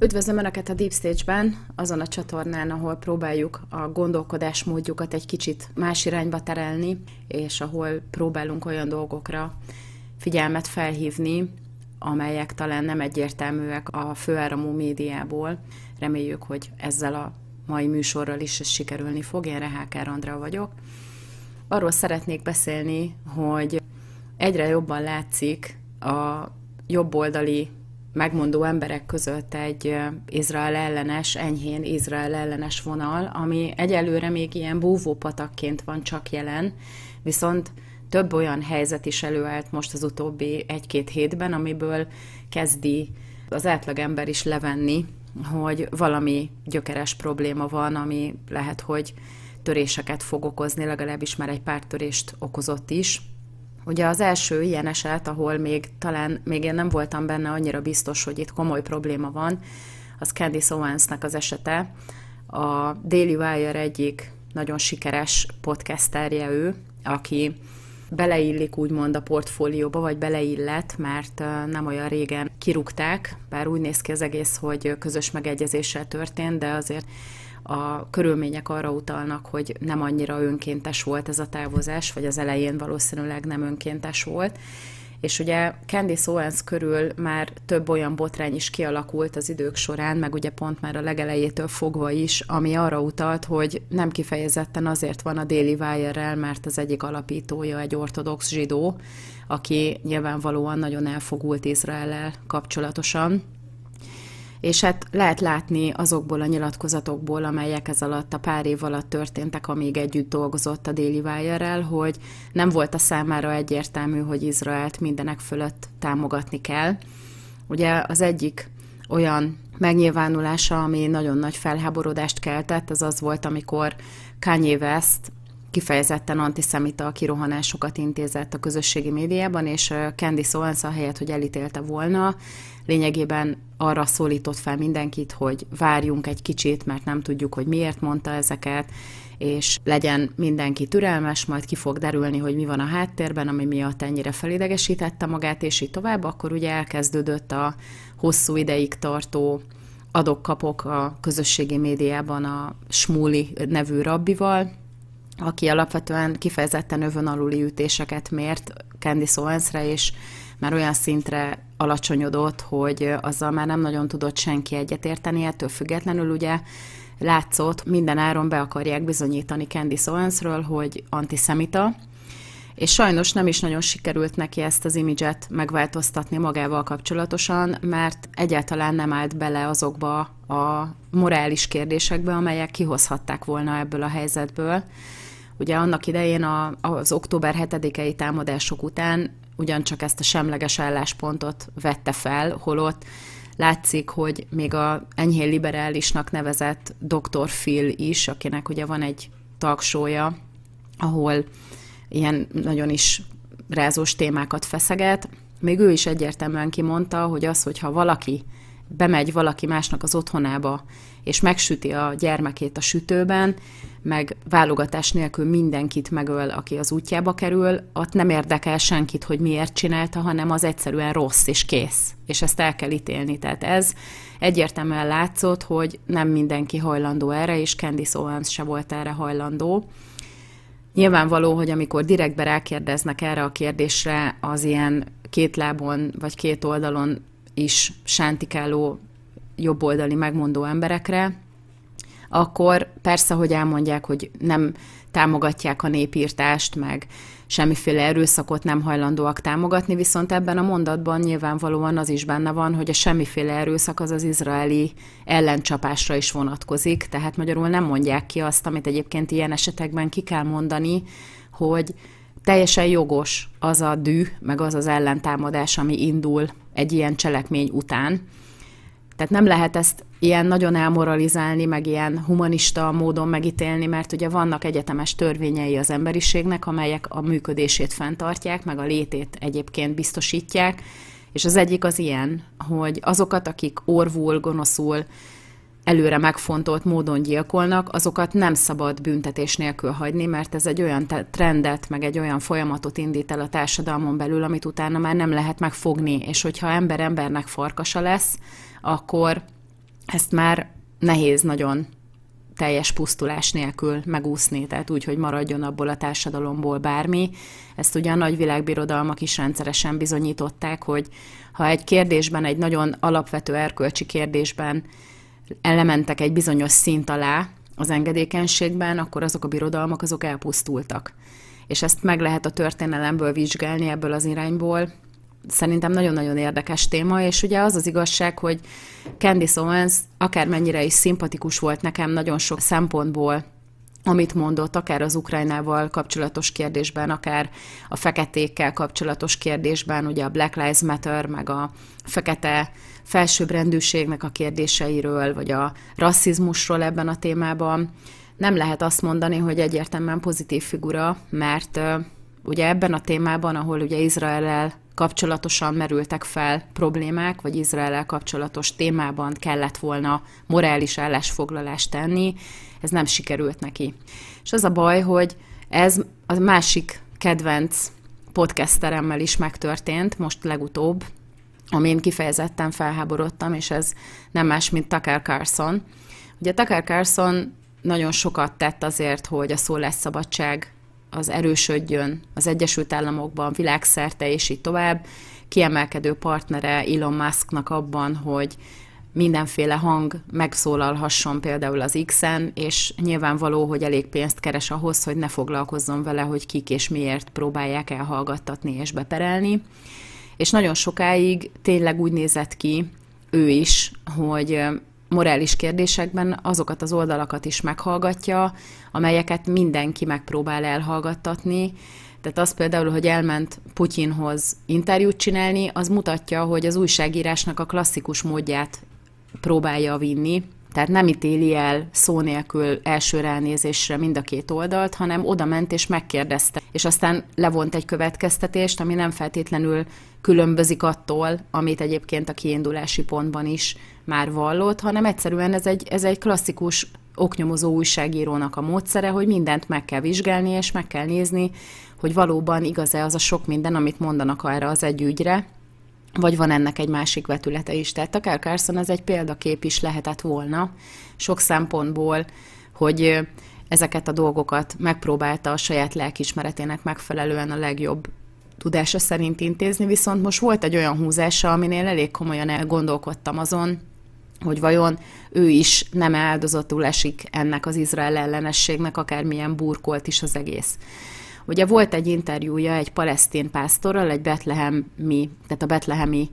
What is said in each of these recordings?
Üdvözlöm Önöket a Deep Stage-ben, azon a csatornán, ahol próbáljuk a gondolkodásmódjukat egy kicsit más irányba terelni, és ahol próbálunk olyan dolgokra figyelmet felhívni, amelyek talán nem egyértelműek a főáramú médiából. Reméljük, hogy ezzel a mai műsorral is ez sikerülni fog. Én reháker Andra vagyok. Arról szeretnék beszélni, hogy egyre jobban látszik a jobboldali megmondó emberek között egy Izrael ellenes, enyhén Izrael ellenes vonal, ami egyelőre még ilyen búvópatakként van csak jelen, viszont több olyan helyzet is előállt most az utóbbi egy-két hétben, amiből kezdi az átlagember is levenni, hogy valami gyökeres probléma van, ami lehet, hogy töréseket fog okozni, legalábbis már egy pár törést okozott is Ugye az első ilyen eset, ahol még talán még én nem voltam benne annyira biztos, hogy itt komoly probléma van, az Candice Owensnek az esete. A Daily Wire egyik nagyon sikeres podcasterje ő, aki beleillik úgymond a portfólióba, vagy beleillett, mert nem olyan régen kirúgták, bár úgy néz ki az egész, hogy közös megegyezéssel történt, de azért a körülmények arra utalnak, hogy nem annyira önkéntes volt ez a távozás, vagy az elején valószínűleg nem önkéntes volt. És ugye Candice Owens körül már több olyan botrány is kialakult az idők során, meg ugye pont már a legelejétől fogva is, ami arra utalt, hogy nem kifejezetten azért van a Daily wire mert az egyik alapítója egy ortodox zsidó, aki nyilvánvalóan nagyon elfogult Izrael kapcsolatosan, és hát lehet látni azokból a nyilatkozatokból, amelyek ez alatt a pár év alatt történtek, amíg együtt dolgozott a déli Wire-rel, hogy nem volt a számára egyértelmű, hogy Izraelt mindenek fölött támogatni kell. Ugye az egyik olyan megnyilvánulása, ami nagyon nagy felháborodást keltett, az az volt, amikor Kanye West kifejezetten antiszemita kirohanásokat intézett a közösségi médiában, és Candy a helyet, hogy elítélte volna, lényegében arra szólított fel mindenkit, hogy várjunk egy kicsit, mert nem tudjuk, hogy miért mondta ezeket, és legyen mindenki türelmes, majd ki fog derülni, hogy mi van a háttérben, ami miatt ennyire felidegesítette magát, és így tovább, akkor ugye elkezdődött a hosszú ideig tartó adok-kapok a közösségi médiában a Smúli nevű rabbival, aki alapvetően kifejezetten övön aluli ütéseket mért Candy Owensre, és már olyan szintre alacsonyodott, hogy azzal már nem nagyon tudott senki egyetérteni, ettől függetlenül ugye látszott, minden áron be akarják bizonyítani Candy Owensről, hogy antiszemita, és sajnos nem is nagyon sikerült neki ezt az imidzset megváltoztatni magával kapcsolatosan, mert egyáltalán nem állt bele azokba a morális kérdésekbe, amelyek kihozhatták volna ebből a helyzetből Ugye annak idején a, az október 7-i támadások után ugyancsak ezt a semleges álláspontot vette fel, holott látszik, hogy még a enyhén liberálisnak nevezett Dr. Phil is, akinek ugye van egy tagsója, ahol ilyen nagyon is rázós témákat feszeget, még ő is egyértelműen kimondta, hogy az, hogyha valaki bemegy valaki másnak az otthonába, és megsüti a gyermekét a sütőben, meg válogatás nélkül mindenkit megöl, aki az útjába kerül, ott nem érdekel senkit, hogy miért csinálta, hanem az egyszerűen rossz és kész. És ezt el kell ítélni. Tehát ez egyértelműen látszott, hogy nem mindenki hajlandó erre, és Candice Owens se volt erre hajlandó. Nyilvánvaló, hogy amikor direktbe rákérdeznek erre a kérdésre, az ilyen két lábon vagy két oldalon is sántikáló jobboldali megmondó emberekre, akkor persze, hogy elmondják, hogy nem támogatják a népírtást, meg semmiféle erőszakot nem hajlandóak támogatni, viszont ebben a mondatban nyilvánvalóan az is benne van, hogy a semmiféle erőszak az az izraeli ellencsapásra is vonatkozik, tehát magyarul nem mondják ki azt, amit egyébként ilyen esetekben ki kell mondani, hogy teljesen jogos az a dű, meg az az ellentámadás, ami indul egy ilyen cselekmény után, tehát nem lehet ezt ilyen nagyon elmoralizálni, meg ilyen humanista módon megítélni, mert ugye vannak egyetemes törvényei az emberiségnek, amelyek a működését fenntartják, meg a létét egyébként biztosítják, és az egyik az ilyen, hogy azokat, akik orvul, gonoszul, előre megfontolt módon gyilkolnak, azokat nem szabad büntetés nélkül hagyni, mert ez egy olyan trendet, meg egy olyan folyamatot indít el a társadalmon belül, amit utána már nem lehet megfogni, és hogyha ember embernek farkasa lesz, akkor ezt már nehéz nagyon teljes pusztulás nélkül megúszni, tehát úgy, hogy maradjon abból a társadalomból bármi. Ezt ugye a nagy világbirodalmak is rendszeresen bizonyították, hogy ha egy kérdésben, egy nagyon alapvető erkölcsi kérdésben elementek egy bizonyos szint alá az engedékenységben, akkor azok a birodalmak azok elpusztultak. És ezt meg lehet a történelemből vizsgálni ebből az irányból, szerintem nagyon-nagyon érdekes téma, és ugye az az igazság, hogy Candice Owens akármennyire is szimpatikus volt nekem nagyon sok szempontból, amit mondott, akár az Ukrajnával kapcsolatos kérdésben, akár a feketékkel kapcsolatos kérdésben, ugye a Black Lives Matter, meg a fekete felsőbbrendűségnek a kérdéseiről, vagy a rasszizmusról ebben a témában. Nem lehet azt mondani, hogy egyértelműen pozitív figura, mert ugye ebben a témában, ahol ugye Izrael kapcsolatosan merültek fel problémák, vagy Izrael kapcsolatos témában kellett volna morális állásfoglalást tenni, ez nem sikerült neki. És az a baj, hogy ez a másik kedvenc podcasteremmel is megtörtént, most legutóbb, amin kifejezetten felháborodtam, és ez nem más, mint Tucker Carlson. Ugye Tucker Carlson nagyon sokat tett azért, hogy a szólásszabadság az erősödjön az Egyesült Államokban, világszerte és így tovább. Kiemelkedő partnere Elon Musknak abban, hogy mindenféle hang megszólalhasson például az X-en, és nyilvánvaló, hogy elég pénzt keres ahhoz, hogy ne foglalkozzon vele, hogy kik és miért próbálják elhallgattatni és beperelni. És nagyon sokáig tényleg úgy nézett ki ő is, hogy morális kérdésekben azokat az oldalakat is meghallgatja, amelyeket mindenki megpróbál elhallgattatni. Tehát az például, hogy elment Putyinhoz interjút csinálni, az mutatja, hogy az újságírásnak a klasszikus módját próbálja vinni, tehát nem ítéli el szó nélkül első ránézésre mind a két oldalt, hanem oda ment és megkérdezte. És aztán levont egy következtetést, ami nem feltétlenül különbözik attól, amit egyébként a kiindulási pontban is már vallott, hanem egyszerűen ez egy, ez egy klasszikus oknyomozó újságírónak a módszere, hogy mindent meg kell vizsgálni, és meg kell nézni, hogy valóban igaz-e az a sok minden, amit mondanak erre az egy ügyre, vagy van ennek egy másik vetülete is. Tehát akár Carson az egy példakép is lehetett volna sok szempontból, hogy ezeket a dolgokat megpróbálta a saját lelkismeretének megfelelően a legjobb tudása szerint intézni, viszont most volt egy olyan húzása, aminél elég komolyan elgondolkodtam azon, hogy vajon ő is nem áldozatul esik ennek az izrael ellenességnek, akármilyen burkolt is az egész. Ugye volt egy interjúja egy palesztin pásztorral, egy betlehemi, tehát a betlehemi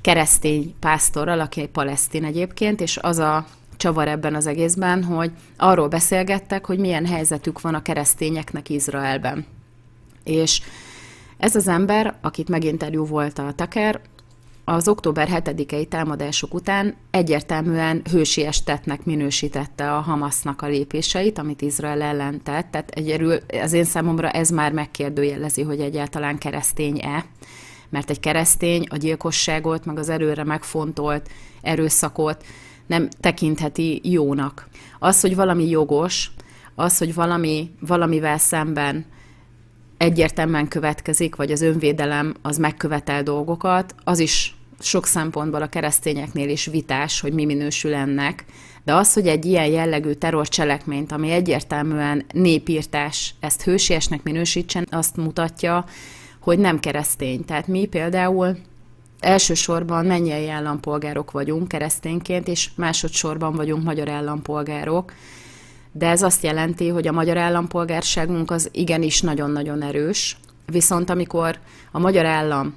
keresztény pásztorral, aki egy palesztin egyébként, és az a csavar ebben az egészben, hogy arról beszélgettek, hogy milyen helyzetük van a keresztényeknek Izraelben. És ez az ember, akit meginterjú volt a Taker, az október 7-i támadások után egyértelműen hősies tettnek minősítette a Hamasznak a lépéseit, amit Izrael ellen tett. Tehát egyelül az én számomra ez már megkérdőjelezi, hogy egyáltalán keresztény-e mert egy keresztény a gyilkosságot, meg az erőre megfontolt erőszakot nem tekintheti jónak. Az, hogy valami jogos, az, hogy valami, valamivel szemben egyértelműen következik, vagy az önvédelem az megkövetel dolgokat, az is sok szempontból a keresztényeknél is vitás, hogy mi minősül ennek, de az, hogy egy ilyen jellegű terrorcselekményt, ami egyértelműen népírtás, ezt hősiesnek minősítsen, azt mutatja, hogy nem keresztény. Tehát mi például elsősorban mennyi állampolgárok vagyunk keresztényként, és másodszorban vagyunk magyar állampolgárok, de ez azt jelenti, hogy a magyar állampolgárságunk az igenis nagyon-nagyon erős, viszont amikor a magyar állam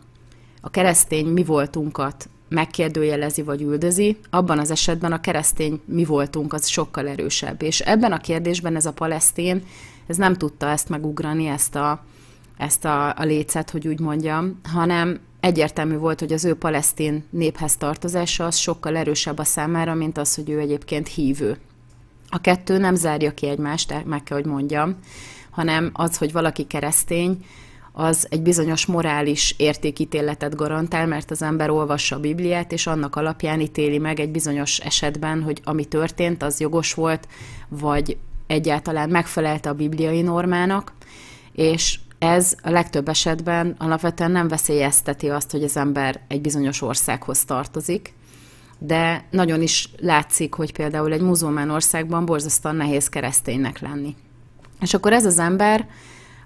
a keresztény mi voltunkat megkérdőjelezi vagy üldözi, abban az esetben a keresztény mi voltunk az sokkal erősebb. És ebben a kérdésben ez a palesztén ez nem tudta ezt megugrani, ezt a, ezt a, a lécet, hogy úgy mondjam, hanem egyértelmű volt, hogy az ő palesztin néphez tartozása az sokkal erősebb a számára, mint az, hogy ő egyébként hívő. A kettő nem zárja ki egymást, meg kell, hogy mondjam, hanem az, hogy valaki keresztény, az egy bizonyos morális értékítéletet garantál, mert az ember olvassa a Bibliát, és annak alapján ítéli meg egy bizonyos esetben, hogy ami történt, az jogos volt, vagy egyáltalán megfelelte a bibliai normának, és ez a legtöbb esetben alapvetően nem veszélyezteti azt, hogy az ember egy bizonyos országhoz tartozik, de nagyon is látszik, hogy például egy muzulmán országban borzasztóan nehéz kereszténynek lenni. És akkor ez az ember,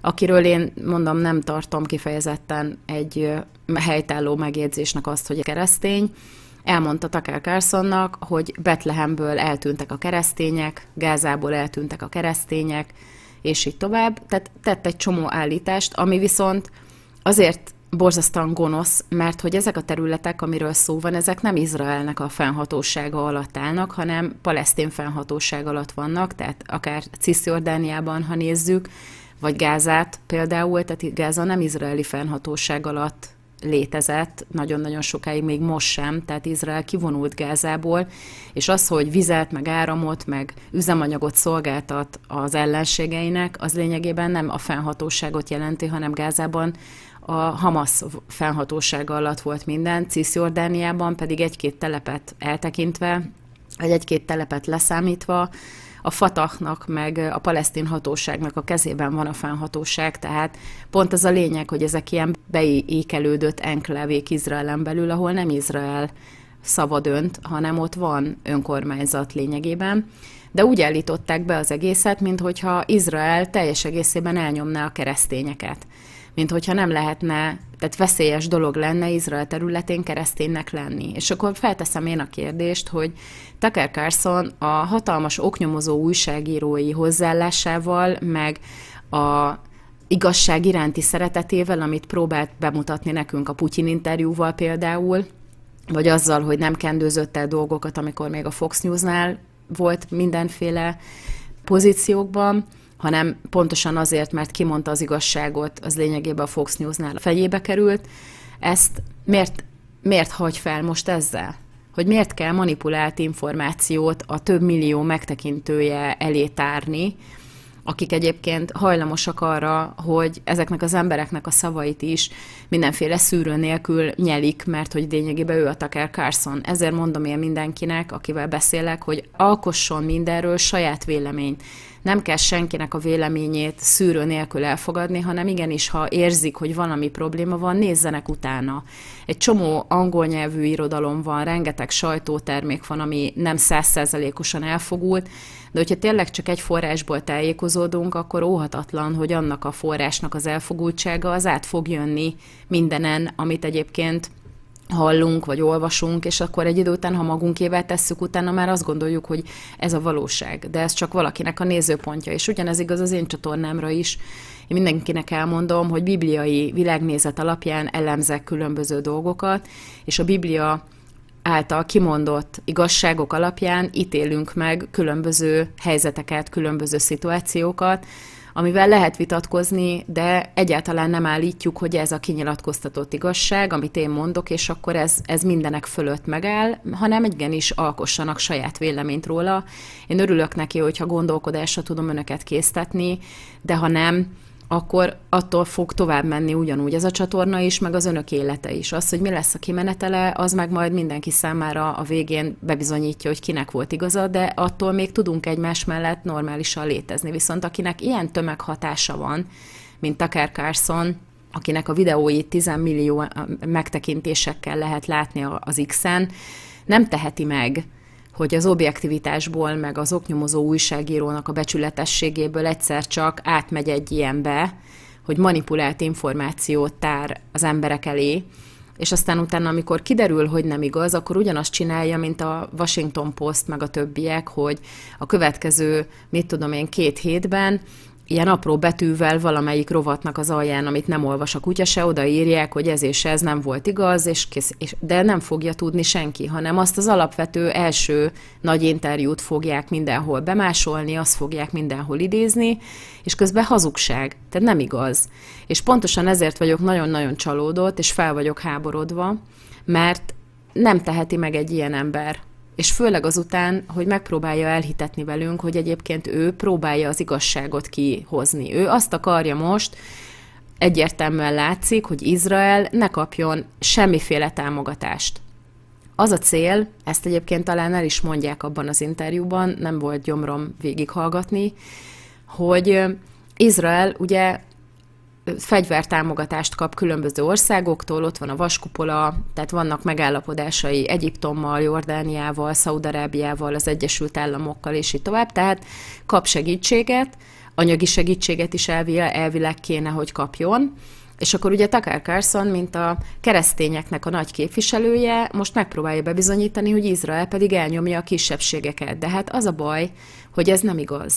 akiről én mondom, nem tartom kifejezetten egy helytálló megjegyzésnek azt, hogy a keresztény, elmondta Tucker Carsonnak, hogy Betlehemből eltűntek a keresztények, Gázából eltűntek a keresztények, és így tovább. Tehát tett egy csomó állítást, ami viszont azért borzasztóan gonosz, mert hogy ezek a területek, amiről szó van, ezek nem Izraelnek a fennhatósága alatt állnak, hanem palesztin fennhatóság alatt vannak, tehát akár Cisziordániában, ha nézzük, vagy Gázát például, tehát Gáza nem izraeli fennhatóság alatt létezett, nagyon-nagyon sokáig még most sem, tehát Izrael kivonult Gázából, és az, hogy vizet, meg áramot, meg üzemanyagot szolgáltat az ellenségeinek, az lényegében nem a fennhatóságot jelenti, hanem Gázában a Hamas fennhatósága alatt volt minden, Cisjordániában pedig egy-két telepet eltekintve, vagy egy-két telepet leszámítva, a Fatahnak, meg a palesztin hatóságnak a kezében van a fennhatóság, tehát pont az a lényeg, hogy ezek ilyen beékelődött enklevék Izraelen belül, ahol nem Izrael szava dönt, hanem ott van önkormányzat lényegében. De úgy állították be az egészet, mintha Izrael teljes egészében elnyomná a keresztényeket mint hogyha nem lehetne, tehát veszélyes dolog lenne Izrael területén kereszténynek lenni. És akkor felteszem én a kérdést, hogy Tucker Carlson a hatalmas oknyomozó újságírói hozzáállásával, meg a igazság iránti szeretetével, amit próbált bemutatni nekünk a Putyin interjúval például, vagy azzal, hogy nem kendőzött el dolgokat, amikor még a Fox News-nál volt mindenféle pozíciókban, hanem pontosan azért, mert kimondta az igazságot, az lényegében a Fox News-nál a fejébe került. Ezt miért, miért hagy fel most ezzel? Hogy miért kell manipulált információt a több millió megtekintője elé tárni, akik egyébként hajlamosak arra, hogy ezeknek az embereknek a szavait is mindenféle szűrő nélkül nyelik, mert hogy lényegében ő a Tucker Carlson. Ezért mondom én mindenkinek, akivel beszélek, hogy alkosson mindenről saját véleményt nem kell senkinek a véleményét szűrő nélkül elfogadni, hanem igenis, ha érzik, hogy valami probléma van, nézzenek utána. Egy csomó angol nyelvű irodalom van, rengeteg sajtótermék van, ami nem százszerzelékosan elfogult, de hogyha tényleg csak egy forrásból tájékozódunk, akkor óhatatlan, hogy annak a forrásnak az elfogultsága az át fog jönni mindenen, amit egyébként hallunk, vagy olvasunk, és akkor egy idő után, ha magunkévé tesszük, utána már azt gondoljuk, hogy ez a valóság. De ez csak valakinek a nézőpontja, és ugyanez igaz az én csatornámra is. Én mindenkinek elmondom, hogy bibliai világnézet alapján elemzek különböző dolgokat, és a Biblia által kimondott igazságok alapján ítélünk meg különböző helyzeteket, különböző szituációkat, amivel lehet vitatkozni, de egyáltalán nem állítjuk, hogy ez a kinyilatkoztatott igazság, amit én mondok, és akkor ez, ez mindenek fölött megáll, hanem igenis alkossanak saját véleményt róla. Én örülök neki, hogyha gondolkodásra tudom önöket késztetni, de ha nem, akkor attól fog tovább menni ugyanúgy ez a csatorna is, meg az önök élete is. Az, hogy mi lesz a kimenetele, az meg majd mindenki számára a végén bebizonyítja, hogy kinek volt igaza, de attól még tudunk egymás mellett normálisan létezni. Viszont akinek ilyen tömeghatása van, mint Tucker Carlson, akinek a videóit 10 millió megtekintésekkel lehet látni az X-en, nem teheti meg, hogy az objektivitásból, meg az oknyomozó újságírónak a becsületességéből egyszer csak átmegy egy ilyenbe, hogy manipulált információt tár az emberek elé, és aztán utána, amikor kiderül, hogy nem igaz, akkor ugyanazt csinálja, mint a Washington Post, meg a többiek, hogy a következő, mit tudom én, két hétben ilyen apró betűvel valamelyik rovatnak az alján, amit nem olvas a kutya se, odaírják, hogy ez és ez nem volt igaz, és kész, és, de nem fogja tudni senki, hanem azt az alapvető első nagy interjút fogják mindenhol bemásolni, azt fogják mindenhol idézni, és közben hazugság, tehát nem igaz. És pontosan ezért vagyok nagyon-nagyon csalódott, és fel vagyok háborodva, mert nem teheti meg egy ilyen ember és főleg azután, hogy megpróbálja elhitetni velünk, hogy egyébként ő próbálja az igazságot kihozni. Ő azt akarja most, egyértelműen látszik, hogy Izrael ne kapjon semmiféle támogatást. Az a cél, ezt egyébként talán el is mondják abban az interjúban, nem volt gyomrom végighallgatni, hogy Izrael ugye fegyvertámogatást kap különböző országoktól, ott van a vaskupola, tehát vannak megállapodásai Egyiptommal, Jordániával, Szaudarábiával, az Egyesült Államokkal, és így tovább, tehát kap segítséget, anyagi segítséget is elvileg, elvileg kéne, hogy kapjon. És akkor ugye Tucker Carlson, mint a keresztényeknek a nagy képviselője, most megpróbálja bebizonyítani, hogy Izrael pedig elnyomja a kisebbségeket. De hát az a baj, hogy ez nem igaz.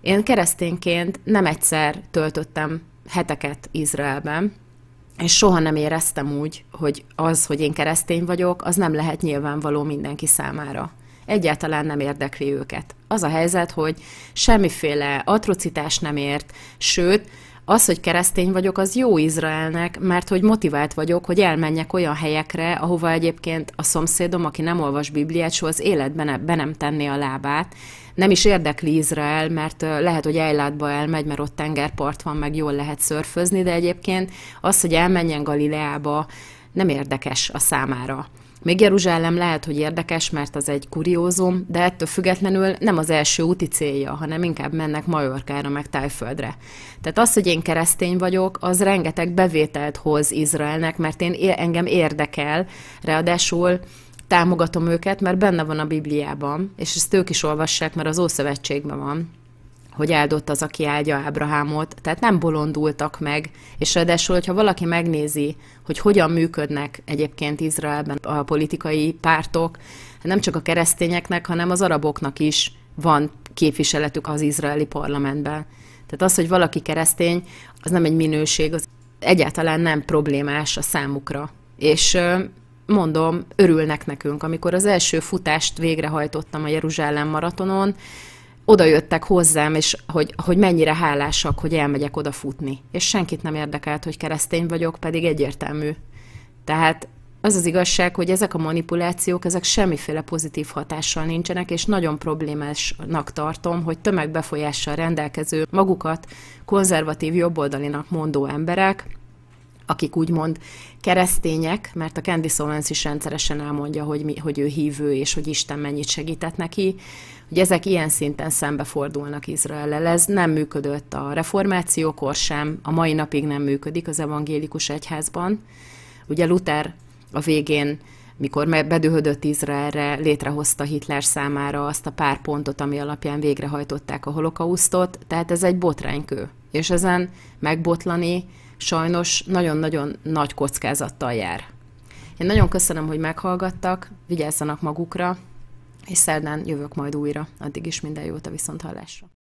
Én keresztényként nem egyszer töltöttem heteket Izraelben, és soha nem éreztem úgy, hogy az, hogy én keresztény vagyok, az nem lehet nyilvánvaló mindenki számára. Egyáltalán nem érdekli őket. Az a helyzet, hogy semmiféle atrocitás nem ért, sőt, az, hogy keresztény vagyok, az jó Izraelnek, mert hogy motivált vagyok, hogy elmenjek olyan helyekre, ahova egyébként a szomszédom, aki nem olvas Bibliát, soha az életben be nem tenné a lábát. Nem is érdekli Izrael, mert lehet, hogy Ejlátba elmegy, mert ott tengerpart van, meg jól lehet szörfözni, de egyébként az, hogy elmenjen Galileába, nem érdekes a számára. Még Jeruzsálem lehet, hogy érdekes, mert az egy kuriózum, de ettől függetlenül nem az első úti célja, hanem inkább mennek Majorkára meg Tájföldre. Tehát az, hogy én keresztény vagyok, az rengeteg bevételt hoz Izraelnek, mert én engem érdekel, ráadásul támogatom őket, mert benne van a Bibliában, és ezt ők is olvassák, mert az Ószövetségben van hogy áldott az, aki áldja Ábrahámot, tehát nem bolondultak meg, és ráadásul, hogyha valaki megnézi, hogy hogyan működnek egyébként Izraelben a politikai pártok, nem csak a keresztényeknek, hanem az araboknak is van képviseletük az izraeli parlamentben. Tehát az, hogy valaki keresztény, az nem egy minőség, az egyáltalán nem problémás a számukra. És mondom, örülnek nekünk. Amikor az első futást végrehajtottam a Jeruzsálem maratonon, oda jöttek hozzám, és hogy, hogy mennyire hálásak, hogy elmegyek oda futni. És senkit nem érdekelt, hogy keresztény vagyok, pedig egyértelmű. Tehát az az igazság, hogy ezek a manipulációk, ezek semmiféle pozitív hatással nincsenek, és nagyon problémásnak tartom, hogy tömegbefolyással rendelkező magukat konzervatív jobboldalinak mondó emberek akik úgymond keresztények, mert a Candy Solence is rendszeresen elmondja, hogy, mi, hogy ő hívő, és hogy Isten mennyit segített neki, hogy ezek ilyen szinten szembefordulnak Izraellel. Ez nem működött a reformációkor sem, a mai napig nem működik az evangélikus egyházban. Ugye Luther a végén mikor bedühödött Izraelre, létrehozta Hitler számára azt a pár pontot, ami alapján végrehajtották a holokausztot, tehát ez egy botránykő. És ezen megbotlani sajnos nagyon-nagyon nagy kockázattal jár. Én nagyon köszönöm, hogy meghallgattak, vigyázzanak magukra, és szerdán jövök majd újra. Addig is minden jót a viszonthallásra.